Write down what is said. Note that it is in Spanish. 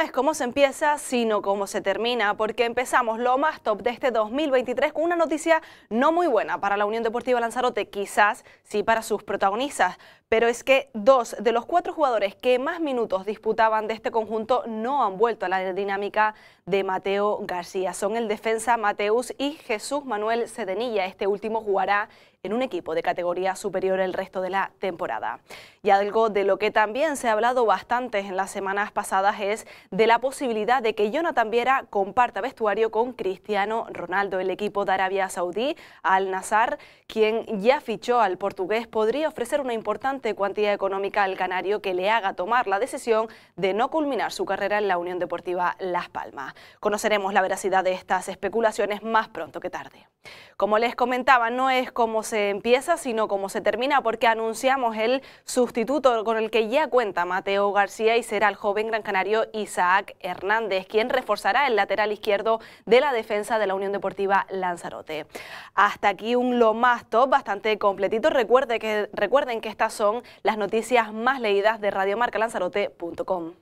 No es cómo se empieza, sino cómo se termina, porque empezamos lo más top de este 2023 con una noticia no muy buena para la Unión Deportiva Lanzarote, quizás sí para sus protagonistas, pero es que dos de los cuatro jugadores que más minutos disputaban de este conjunto no han vuelto a la dinámica de Mateo García. Son el defensa Mateus y Jesús Manuel sedenilla Este último jugará en un equipo de categoría superior el resto de la temporada. Y algo de lo que también se ha hablado bastante en las semanas pasadas es de la posibilidad de que Jonathan Viera comparta vestuario con Cristiano Ronaldo. El equipo de Arabia Saudí, Al Nazar, quien ya fichó al portugués, podría ofrecer una importante de cuantía económica al canario que le haga tomar la decisión de no culminar su carrera en la Unión Deportiva Las Palmas. Conoceremos la veracidad de estas especulaciones más pronto que tarde. Como les comentaba, no es como se empieza, sino como se termina, porque anunciamos el sustituto con el que ya cuenta Mateo García y será el joven gran canario Isaac Hernández, quien reforzará el lateral izquierdo de la defensa de la Unión Deportiva Lanzarote. Hasta aquí un lo más top, bastante completito. Recuerde que, recuerden que estas son las noticias más leídas de radiomarcalanzarote.com.